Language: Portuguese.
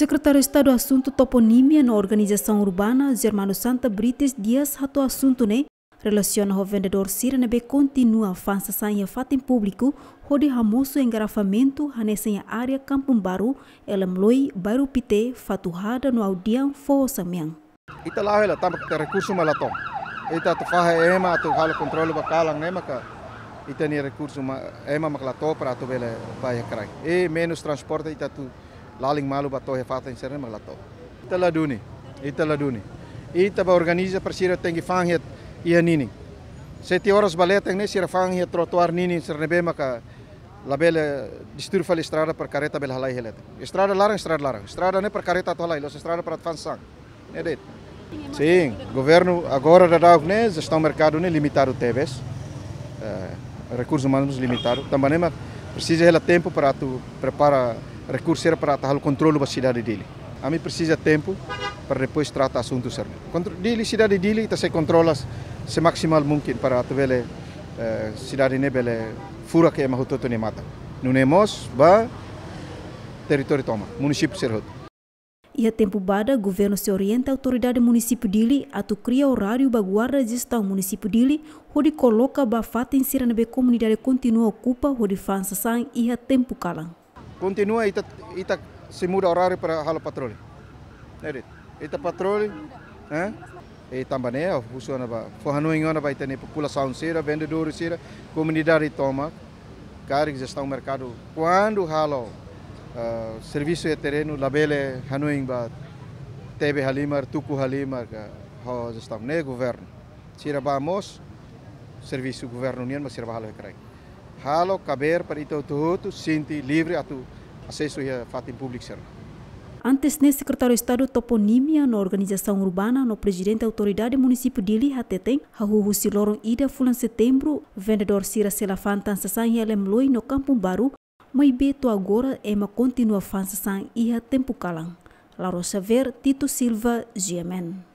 Secretário de Estado Assunto Toponímia na Organização Urbana Germano Santa Brites Dias rato assunto né relaciona o vendedor Sira nebe continua a fansa sanha fato em público rode ramoso engarrafamento hanesenha área Campo Baru Elamloi Bairro Pite faturrada no audião força miang. Ita lá ela tamba recurso malatom. Ita tu faha ema tu halo controle bakalang né maka e tem recurso ema uma para tu bela vai a crack e menos transporte ita tu laling malu bato refata insere maglato. Itala duni, itala duni. Ita ba organiza persira tengi fanghet ia nini. Sete horas baletang ne sira fanghet trotuar nini sir nebe maka labele disturfa la estrada per careta bel halai helet. Estrada larang, estrada larang. Estrada ne per careta to halai, los estrada para advansar. É Sim, governo agora da DAUC, está o mercado, ne limitado teves uh, recursos humanos limitado. Também precisa de tempo para tu preparar recurso era para o controle da cidade dele. A mim precisa tempo para depois tratar assuntos sério. Dili, cidade dele, está se controla se maximal mungkin para tevele eh, cidade nebele fura que é mahutoto ne mata. Nunemos, ba, território toma, município e Ia tempo bada, governo se orienta a autoridade município Dili a cria horário de gestão município Dili, onde coloca bafata em da comunidade continua ocupa, onde fansa sang ia tempo calan continua ita, ita se muda horário para hala patrulha. Né? Ita patrulha, né? E também é, funciona ba. Forranu engana vai ter população cera, vendedores cera, comunidade toma, cargos gestão mercado. Quando halo uh, ah, serviço de terreno, labele hanuing ba tebe halimar, tuku halimar, ho gestão né governo. Cera ba serviço governo nian, mas cera ba halo recrai. Halo caber para ito tuhutu, sinti livre a atu acesso a é fato em público será. Antes, né, secretário de Estado Toponímia na Organização Urbana, no presidente da autoridade do município de Ili, Hateteng, Hahuhu Siloron Ida, Fulan Setembro, vendedor Sira Selafantan Sassan e é Loi, no Campo Baru, mas Beto agora é uma continua fã Sassan a tempo calang. Laura Xavier, Tito Silva, GMN.